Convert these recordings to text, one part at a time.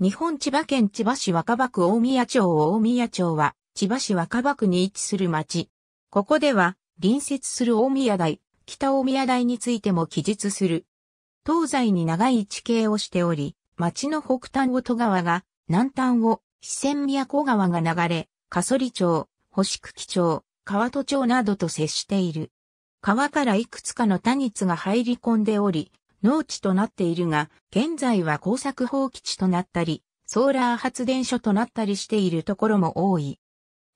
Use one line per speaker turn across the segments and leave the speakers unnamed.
日本千葉県千葉市若葉区大宮町大宮町は、千葉市若葉区に位置する町。ここでは、隣接する大宮台、北大宮台についても記述する。東西に長い地形をしており、町の北端を戸川が、南端を四川宮古川が流れ、加曽り町、星久木町、川戸町などと接している。川からいくつかの谷津が入り込んでおり、農地となっているが、現在は耕作放棄地となったり、ソーラー発電所となったりしているところも多い。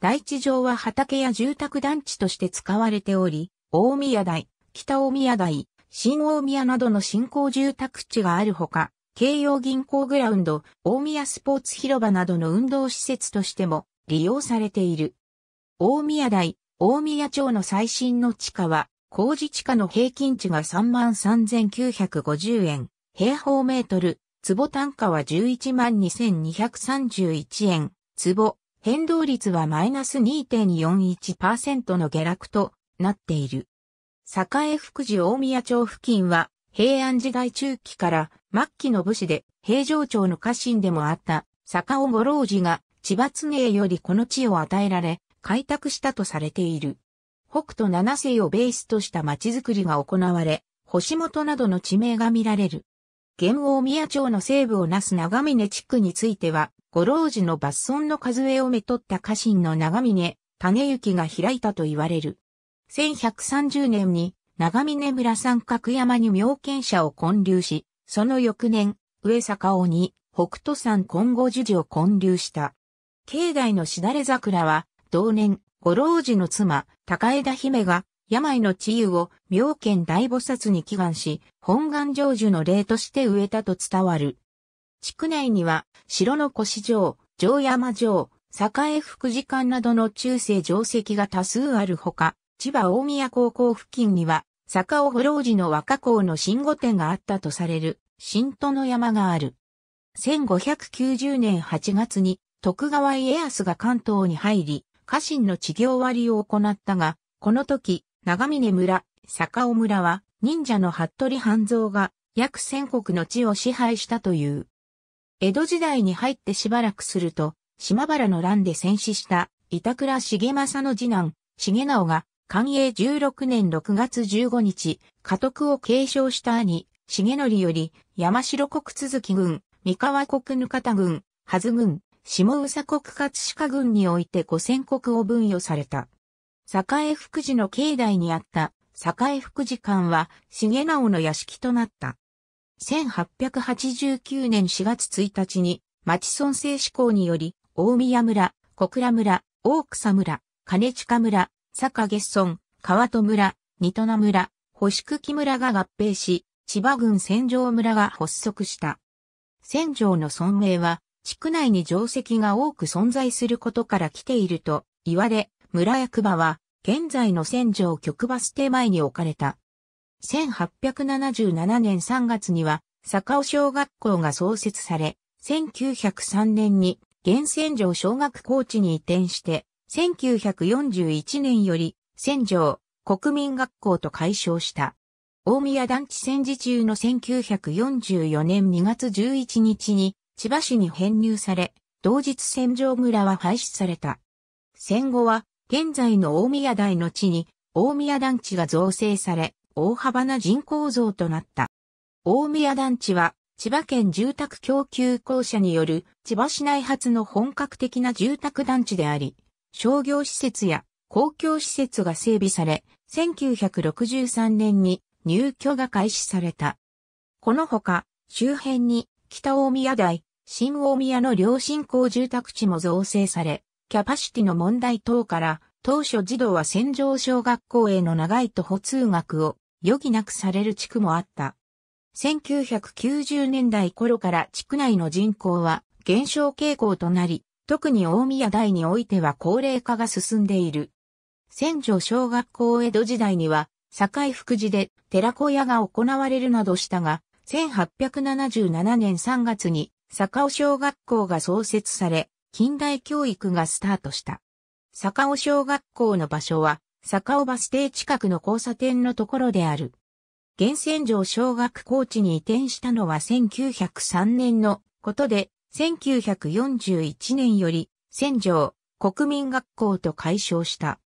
大地上は畑や住宅団地として使われており、大宮台、北大宮台、新大宮などの新興住宅地があるほか、京葉銀行グラウンド、大宮スポーツ広場などの運動施設としても利用されている。大宮台、大宮町の最新の地下は、工事地価の平均値が33,950円、平方メートル、坪単価は112,231円、坪、変動率はマイナス2.41%の下落となっている。栄福寺大宮町付近は平安時代中期から末期の武士で平城町の家臣でもあった坂尾五郎寺が千葉常栄よりこの地を与えられ開拓したとされている。北斗七星をベースとした町づくりが行われ、星本などの地名が見られる。元大宮町の西部をなす長峰地区については、五老寺の抜村の数えをめとった家臣の長峰、種行が開いたと言われる。1130年に長峰村三角山に妙見者を建立し、その翌年、上坂尾に北斗山金剛樹寺を建立した。境内のしだれ桜は、同年、五老寺の妻、高枝姫が、病の治癒を妙見大菩薩に祈願し、本願成就の霊として植えたと伝わる。地区内には、城の越城、城山城、栄福寺館などの中世城跡が多数あるほか、千葉大宮高校付近には、坂尾五郎寺の若校の新御殿があったとされる、新都の山がある。1590年8月に、徳川家康が関東に入り、家臣の治療割を行ったが、この時、長峰村、坂尾村は、忍者の服部半蔵が、約千国の地を支配したという。江戸時代に入ってしばらくすると、島原の乱で戦死した板倉重政の次男、重直が、寛永16年6月15日、家督を継承した兄、重則より、山城国続き軍、三河国ぬかた軍、はず軍、下宇佐国葛飾郡において五千国を分与された。栄福寺の境内にあった栄福寺館は重直の屋敷となった。1889年4月1日に町村制志向により、大宮村、小倉村、大草村、金近村、坂月村、川戸村、二戸名村、星久木村が合併し、千葉郡千条村が発足した。千条の村名は、地区内に定石が多く存在することから来ていると言われ、村役場は現在の戦場局バス停前に置かれた。1877年3月には坂尾小学校が創設され、1903年に現戦場小学校地に移転して、1941年より戦場国民学校と改称した。大宮団地戦時中の1944年2月11日に千葉市に編入され、同日戦場村は廃止された。戦後は、現在の大宮台の地に、大宮団地が造成され、大幅な人口増となった。大宮団地は、千葉県住宅供給公社による千葉市内発の本格的な住宅団地であり、商業施設や公共施設が整備され、1963年に入居が開始された。このほか、周辺に北大宮台、新大宮の両親校住宅地も造成され、キャパシティの問題等から、当初児童は戦場小学校への長い徒歩通学を余儀なくされる地区もあった。1990年代頃から地区内の人口は減少傾向となり、特に大宮台においては高齢化が進んでいる。戦場小学校江戸時代には、堺福寺で寺小屋が行われるなどしたが、1877年3月に坂尾小学校が創設され、近代教育がスタートした。坂尾小学校の場所は、坂尾バス停近くの交差点のところである。源泉城小学校地に移転したのは1903年のことで、1941年より、泉城国民学校と改称した。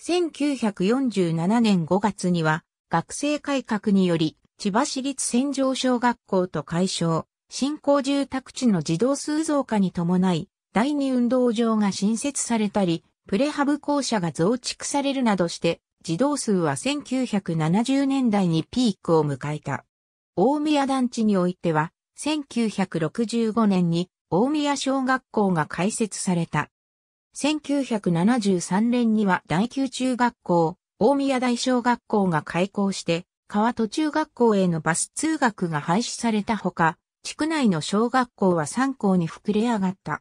1947年5月には、学生改革により、千葉市立泉城小学校と改称。新興住宅地の児童数増加に伴い、第二運動場が新設されたり、プレハブ校舎が増築されるなどして、児童数は1970年代にピークを迎えた。大宮団地においては、1965年に大宮小学校が開設された。1973年には第九中学校、大宮大小学校が開校して、川戸中学校へのバス通学が廃止されたほか、地区内の小学校は3校に膨れ上がった。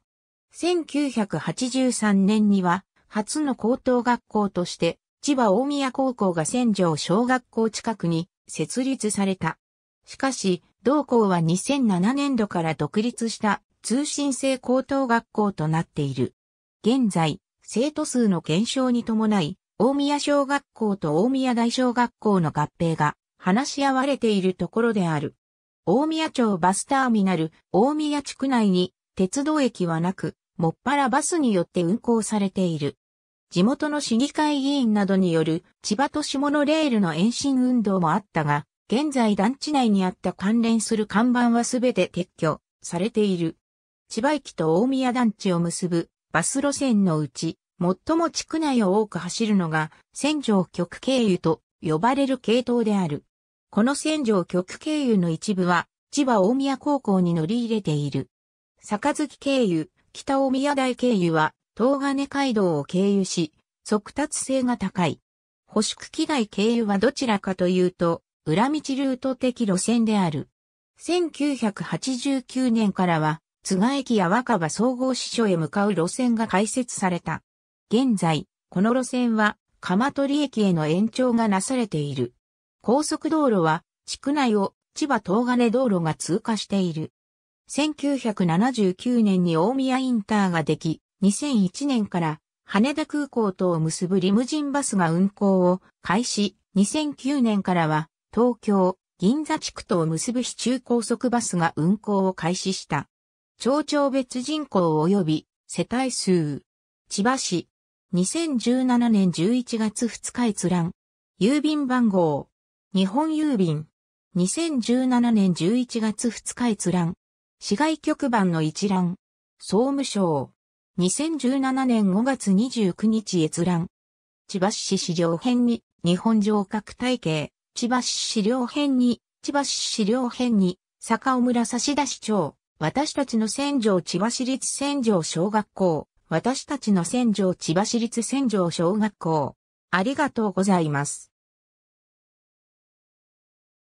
1983年には、初の高等学校として、千葉大宮高校が千条小学校近くに設立された。しかし、同校は2007年度から独立した通信制高等学校となっている。現在、生徒数の減少に伴い、大宮小学校と大宮大小学校の合併が話し合われているところである。大宮町バスターミナル、大宮地区内に鉄道駅はなく、もっぱらバスによって運行されている。地元の市議会議員などによる千葉都市モノレールの延伸運動もあったが、現在団地内にあった関連する看板はすべて撤去されている。千葉駅と大宮団地を結ぶバス路線のうち、最も地区内を多く走るのが、線状局経由と呼ばれる系統である。この線上局経由の一部は、千葉大宮高校に乗り入れている。坂月経由、北大宮台経由は、東金街道を経由し、速達性が高い。保宿機台経由はどちらかというと、裏道ルート的路線である。1989年からは、津賀駅や若葉総合支所へ向かう路線が開設された。現在、この路線は、鎌取駅への延長がなされている。高速道路は地区内を千葉東金道路が通過している。1979年に大宮インターができ、2001年から羽田空港とを結ぶリムジンバスが運行を開始、2009年からは東京、銀座地区とを結ぶ市中高速バスが運行を開始した。町長別人口及び世帯数。千葉市。2017年11月2日閲覧。郵便番号日本郵便。2017年11月2日閲覧。市外局番の一覧。総務省。2017年5月29日閲覧。千葉市資料編に、日本城郭体系。千葉市資料編に、千葉市資料編に、坂尾村差出市長。私たちの戦場千葉市立戦場小学校。私たちの戦場千葉市立戦場小学校。ありがとうございます。